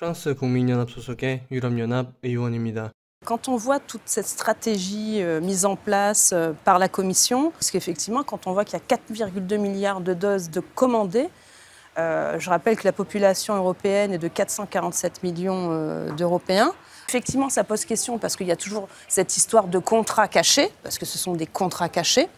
프랑스 Quand on voit toute cette stratégie euh, mise en place euh, par la Commission, parce qu'effectivement, quand on voit qu'il y a 4,2 milliards de doses de commandées, euh, je rappelle que la population européenne est de 447 millions d'Européens. Effectivement, ça pose question parce qu'il y a toujours cette histoire de contrats cachés, parce que ce sont des contrats cachés.